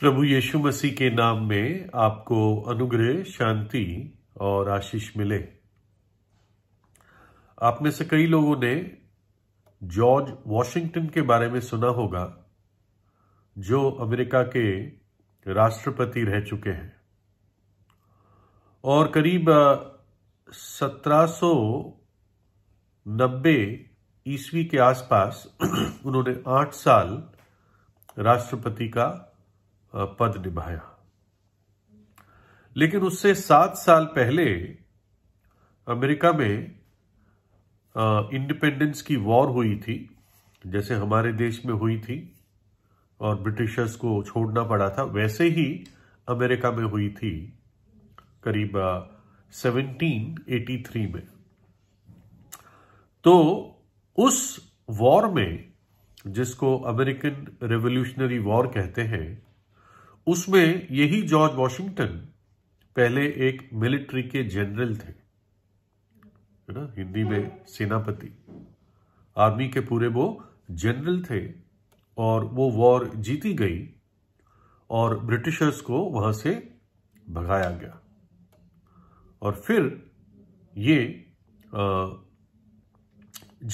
प्रभु यीशु मसीह के नाम में आपको अनुग्रह शांति और आशीष मिले आप में से कई लोगों ने जॉर्ज वॉशिंगटन के बारे में सुना होगा जो अमेरिका के राष्ट्रपति रह चुके हैं और करीब 1790 ईस्वी के आसपास उन्होंने आठ साल राष्ट्रपति का पद निभाया लेकिन उससे सात साल पहले अमेरिका में इंडिपेंडेंस की वॉर हुई थी जैसे हमारे देश में हुई थी और ब्रिटिशर्स को छोड़ना पड़ा था वैसे ही अमेरिका में हुई थी करीब 1783 में तो उस वॉर में जिसको अमेरिकन रेवोल्यूशनरी वॉर कहते हैं उसमें यही जॉर्ज वॉशिंगटन पहले एक मिलिट्री के जनरल थे है ना हिंदी में सेनापति आर्मी के पूरे वो जनरल थे और वो वॉर जीती गई और ब्रिटिशर्स को वहां से भगाया गया और फिर ये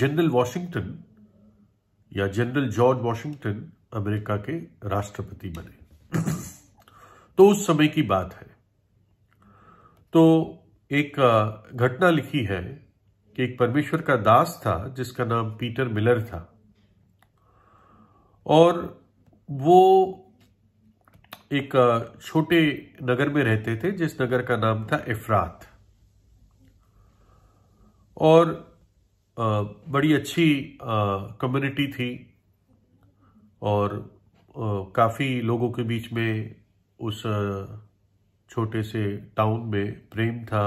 जनरल वॉशिंगटन या जनरल जॉर्ज वॉशिंगटन अमेरिका के राष्ट्रपति बने तो उस समय की बात है तो एक घटना लिखी है कि एक परमेश्वर का दास था जिसका नाम पीटर मिलर था और वो एक छोटे नगर में रहते थे जिस नगर का नाम था इफरात और बड़ी अच्छी कम्युनिटी थी और काफ़ी लोगों के बीच में उस छोटे से टाउन में प्रेम था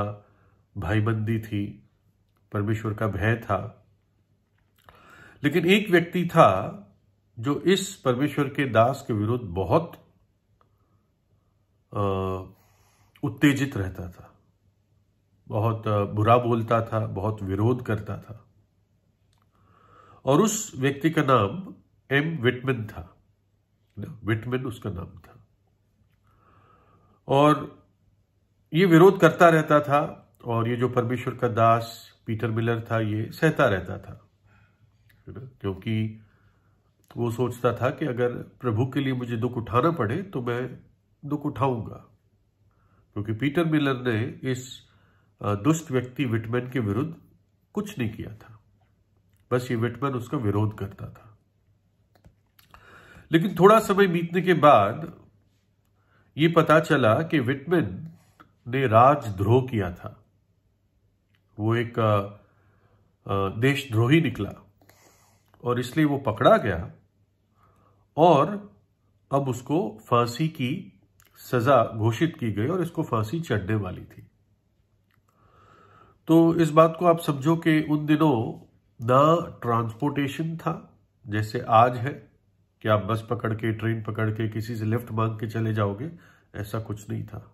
भाईबंदी थी परमेश्वर का भय था लेकिन एक व्यक्ति था जो इस परमेश्वर के दास के विरुद्ध बहुत उत्तेजित रहता था बहुत बुरा बोलता था बहुत विरोध करता था और उस व्यक्ति का नाम एम विटमिन था विटमिन उसका नाम था और ये विरोध करता रहता था और ये जो परमेश्वर का दास पीटर मिलर था ये सहता रहता था क्योंकि वो सोचता था कि अगर प्रभु के लिए मुझे दुख उठाना पड़े तो मैं दुख उठाऊंगा क्योंकि पीटर मिलर ने इस दुष्ट व्यक्ति विटमैन के विरुद्ध कुछ नहीं किया था बस ये विटमैन उसका विरोध करता था लेकिन थोड़ा समय बीतने के बाद ये पता चला कि विटमिन ने राजद्रोह किया था वो एक देशद्रोही निकला और इसलिए वो पकड़ा गया और अब उसको फांसी की सजा घोषित की गई और इसको फांसी चढ़ने वाली थी तो इस बात को आप समझो कि उन दिनों ना ट्रांसपोर्टेशन था जैसे आज है कि आप बस पकड़ के ट्रेन पकड़ के किसी से लिफ्ट मांग के चले जाओगे ऐसा कुछ नहीं था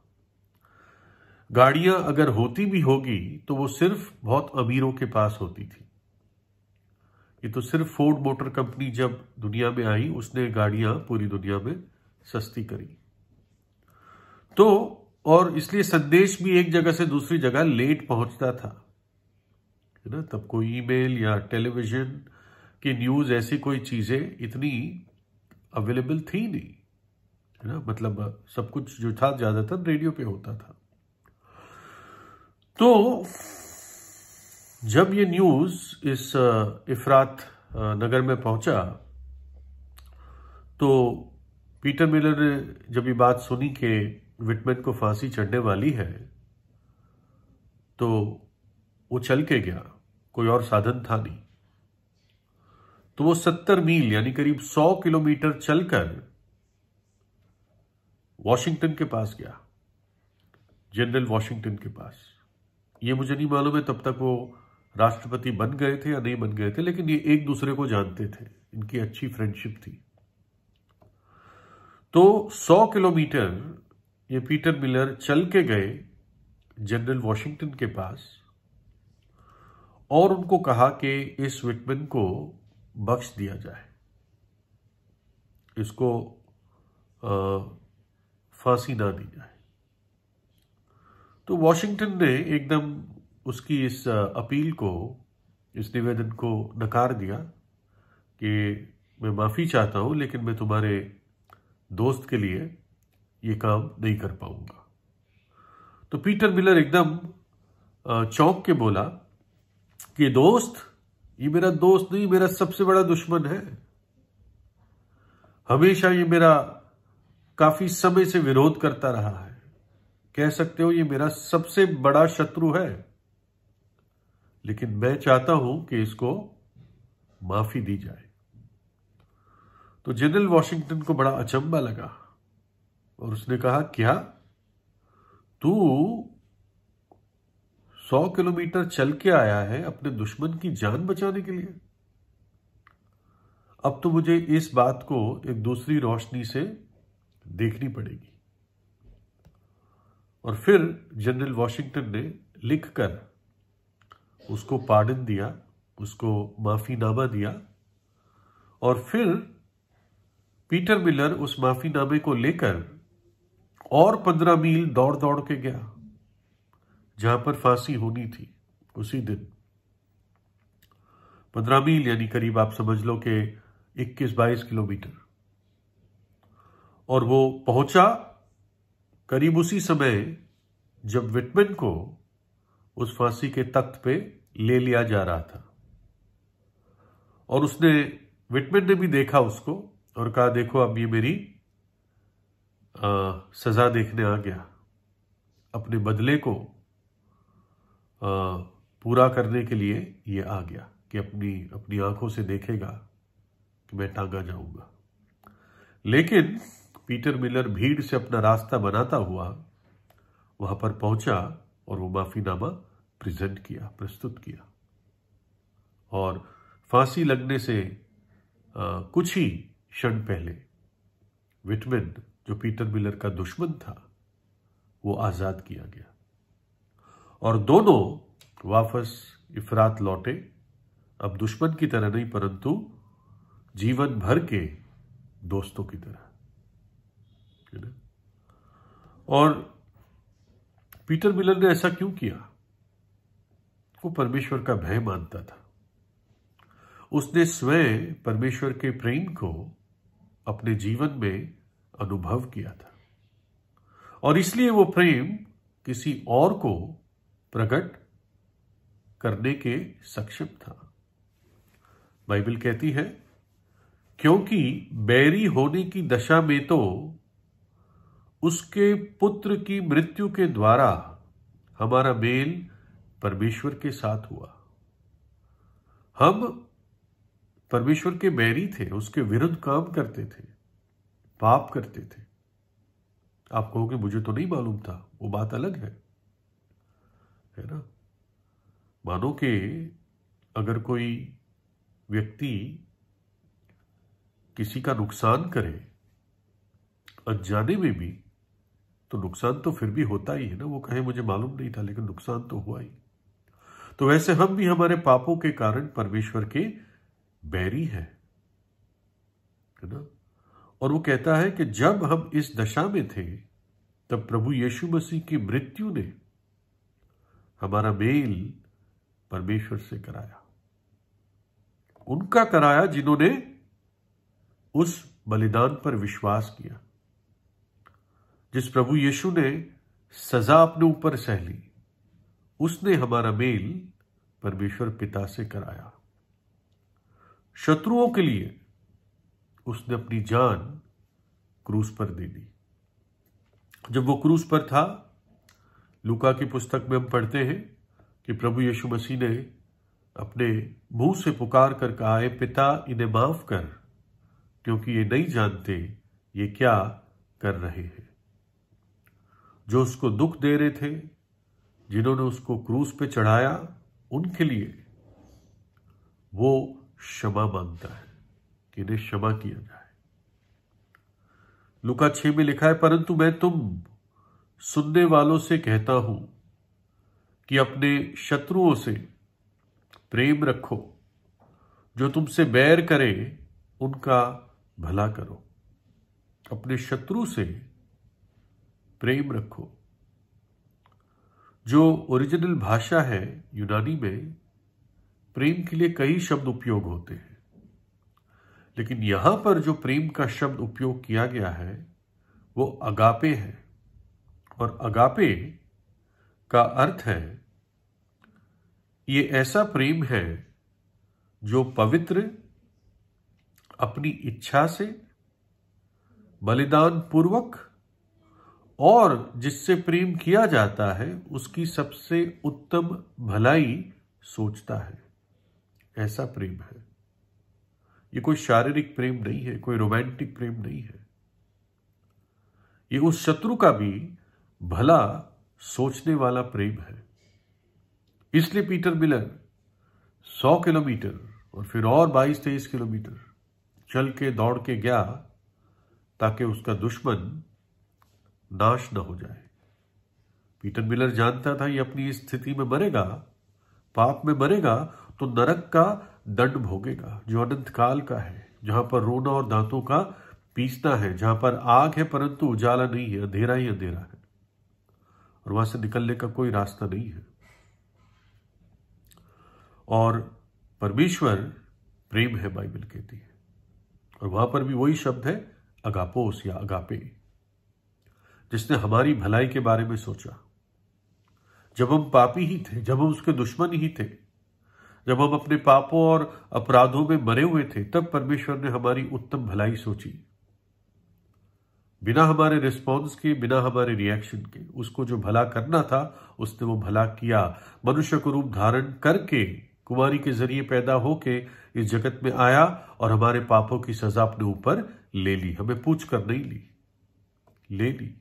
गाड़ियां अगर होती भी होगी तो वो सिर्फ बहुत अमीरों के पास होती थी ये तो सिर्फ फोर्ड मोटर कंपनी जब दुनिया में आई उसने गाड़ियां पूरी दुनिया में सस्ती करी तो और इसलिए संदेश भी एक जगह से दूसरी जगह लेट पहुंचता था है ना तब कोई ईमेल या टेलीविजन की न्यूज ऐसी कोई चीजें इतनी अवेलेबल थी नहीं है ना मतलब सब कुछ जो था ज़्यादातर रेडियो पे होता था तो जब ये न्यूज़ इस इफरात नगर में पहुंचा तो पीटर मिलर ने जब ये बात सुनी कि विटमैन को फांसी चढ़ने वाली है तो वो चल के गया कोई और साधन था नहीं तो वो सत्तर मील यानी करीब सौ किलोमीटर चलकर वॉशिंगटन के पास गया जनरल वॉशिंगटन के पास ये मुझे नहीं मालूम है तब तक वो राष्ट्रपति बन गए थे या नहीं बन गए थे लेकिन ये एक दूसरे को जानते थे इनकी अच्छी फ्रेंडशिप थी तो 100 किलोमीटर ये पीटर मिलर चल के गए जनरल वॉशिंगटन के पास और उनको कहा कि इस विटमैन को बख्श दिया जाए इसको फांसी ना दी जाए तो वॉशिंगटन ने एकदम उसकी इस अपील को इस निवेदन को नकार दिया कि मैं माफ़ी चाहता हूँ लेकिन मैं तुम्हारे दोस्त के लिए ये काम नहीं कर पाऊँगा तो पीटर मिलर एकदम चौंक के बोला कि दोस्त ये मेरा दोस्त नहीं मेरा सबसे बड़ा दुश्मन है हमेशा ये मेरा काफी समय से विरोध करता रहा है कह सकते हो ये मेरा सबसे बड़ा शत्रु है लेकिन मैं चाहता हूं कि इसको माफी दी जाए तो जनरल वॉशिंगटन को बड़ा अचंबा लगा और उसने कहा क्या तू सौ किलोमीटर चल के आया है अपने दुश्मन की जान बचाने के लिए अब तो मुझे इस बात को एक दूसरी रोशनी से देखनी पड़ेगी और फिर जनरल वॉशिंगटन ने लिखकर उसको पार्डन दिया उसको माफ़ीनामा दिया और फिर पीटर मिलर उस माफ़ीनामे को लेकर और पंद्रह मील दौड़ दौड़ के गया जहां पर फांसी होनी थी उसी दिन पंद्रह मील यानी करीब आप समझ लो कि 21-22 किलोमीटर और वो पहुंचा करीब उसी समय जब विटमिन को उस फांसी के तख्त पे ले लिया जा रहा था और उसने विटमिन ने भी देखा उसको और कहा देखो अब ये मेरी आ, सजा देखने आ गया अपने बदले को पूरा करने के लिए ये आ गया कि अपनी अपनी आंखों से देखेगा कि मैं टांगा जाऊंगा लेकिन पीटर मिलर भीड़ से अपना रास्ता बनाता हुआ वहां पर पहुंचा और वो माफीनामा प्रेजेंट किया प्रस्तुत किया और फांसी लगने से आ, कुछ ही क्षण पहले विटमिन जो पीटर मिलर का दुश्मन था वो आज़ाद किया गया और दोनों वापस इफरात लौटे अब दुश्मन की तरह नहीं परंतु जीवन भर के दोस्तों की तरह और पीटर मिलर ने ऐसा क्यों किया वो परमेश्वर का भय मानता था उसने स्वयं परमेश्वर के प्रेम को अपने जीवन में अनुभव किया था और इसलिए वो प्रेम किसी और को प्रकट करने के सक्षम था बाइबल कहती है क्योंकि बैरी होने की दशा में तो उसके पुत्र की मृत्यु के द्वारा हमारा मेल परमेश्वर के साथ हुआ हम परमेश्वर के बैरी थे उसके विरुद्ध काम करते थे पाप करते थे आप कहोगे मुझे तो नहीं मालूम था वो बात अलग है है ना मानो कि अगर कोई व्यक्ति किसी का नुकसान करे अनजाने में भी तो नुकसान तो फिर भी होता ही है ना वो कहे मुझे मालूम नहीं था लेकिन नुकसान तो हुआ ही तो वैसे हम भी हमारे पापों के कारण परमेश्वर के बैरी हैं है ना और वो कहता है कि जब हम इस दशा में थे तब प्रभु यीशु मसीह की मृत्यु ने हमारा मेल परमेश्वर से कराया उनका कराया जिन्होंने उस बलिदान पर विश्वास किया जिस प्रभु यीशु ने सजा अपने ऊपर सहली उसने हमारा मेल परमेश्वर पिता से कराया शत्रुओं के लिए उसने अपनी जान क्रूस पर दे दी जब वो क्रूस पर था लुका की पुस्तक में हम पढ़ते हैं कि प्रभु यीशु मसीह ने अपने मुंह से पुकार कर कहा है पिता इन्हें माफ कर क्योंकि ये नहीं जानते ये क्या कर रहे हैं जो उसको दुख दे रहे थे जिन्होंने उसको क्रूस पे चढ़ाया उनके लिए वो क्षमा मांगता है कि इन्हें क्षमा किया जाए लुका छे में लिखा है परंतु मैं तुम सुनने वालों से कहता हूं कि अपने शत्रुओं से प्रेम रखो जो तुमसे बैर करे उनका भला करो अपने शत्रु से प्रेम रखो जो ओरिजिनल भाषा है यूनानी में प्रेम के लिए कई शब्द उपयोग होते हैं लेकिन यहां पर जो प्रेम का शब्द उपयोग किया गया है वो अगापे है और अगापे का अर्थ है ये ऐसा प्रेम है जो पवित्र अपनी इच्छा से बलिदान पूर्वक और जिससे प्रेम किया जाता है उसकी सबसे उत्तम भलाई सोचता है ऐसा प्रेम है ये कोई शारीरिक प्रेम नहीं है कोई रोमांटिक प्रेम नहीं है ये उस शत्रु का भी भला सोचने वाला प्रेम है इसलिए पीटर मिलर 100 किलोमीटर और फिर और 22 तेईस किलोमीटर चल के दौड़ के गया ताकि उसका दुश्मन नाश न हो जाए पीटर मिलर जानता था ये अपनी स्थिति में मरेगा पाप में मरेगा तो नरक का दंड भोगेगा जो अनंत काल का है जहां पर रोना और दांतों का पीसना है जहां पर आग है परंतु उजाला नहीं है अंधेरा ही अंधेरा और वहां से निकलने का कोई रास्ता नहीं है और परमेश्वर प्रेम है बाइबल कहती है और वहां पर भी वही शब्द है अगापोस या अगापे जिसने हमारी भलाई के बारे में सोचा जब हम पापी ही थे जब हम उसके दुश्मन ही थे जब हम अपने पापों और अपराधों में मरे हुए थे तब परमेश्वर ने हमारी उत्तम भलाई सोची बिना हमारे रिस्पॉन्स के बिना हमारे रिएक्शन के उसको जो भला करना था उसने वो भला किया मनुष्य को रूप धारण करके कुमारी के जरिए पैदा होके इस जगत में आया और हमारे पापों की सजा अपने ऊपर ले ली हमें पूछ कर नहीं ली ले ली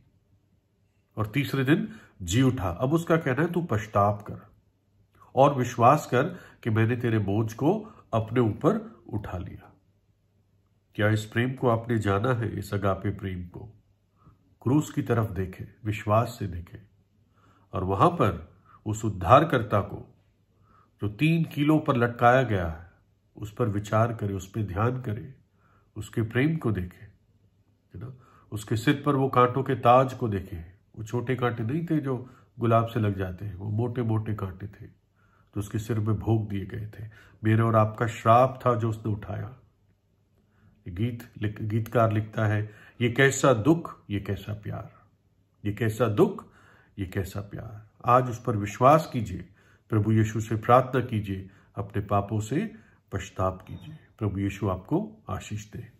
और तीसरे दिन जी उठा अब उसका कहना है तू पश्चाताप कर और विश्वास कर कि मैंने तेरे बोझ को अपने ऊपर उठा लिया क्या इस प्रेम को आपने जाना है इस अगापे प्रेम को क्रूस की तरफ देखें विश्वास से देखें और वहां पर उस उद्धारकर्ता को जो तीन किलो पर लटकाया गया है उस पर विचार करें उस पर ध्यान करें उसके प्रेम को देखें है ना उसके सिर पर वो कांटों के ताज को देखें वो छोटे कांटे नहीं थे जो गुलाब से लग जाते हैं वो मोटे मोटे कांटे थे जो उसके सिर में भोग दिए गए थे मेरे और आपका श्राप था जो उसने उठाया गीत गीतकार लिखता है ये कैसा दुख ये कैसा प्यार ये कैसा दुख ये कैसा प्यार आज उस पर विश्वास कीजिए प्रभु यीशु से प्रार्थना कीजिए अपने पापों से पश्चाताप कीजिए प्रभु यीशु आपको आशीष दे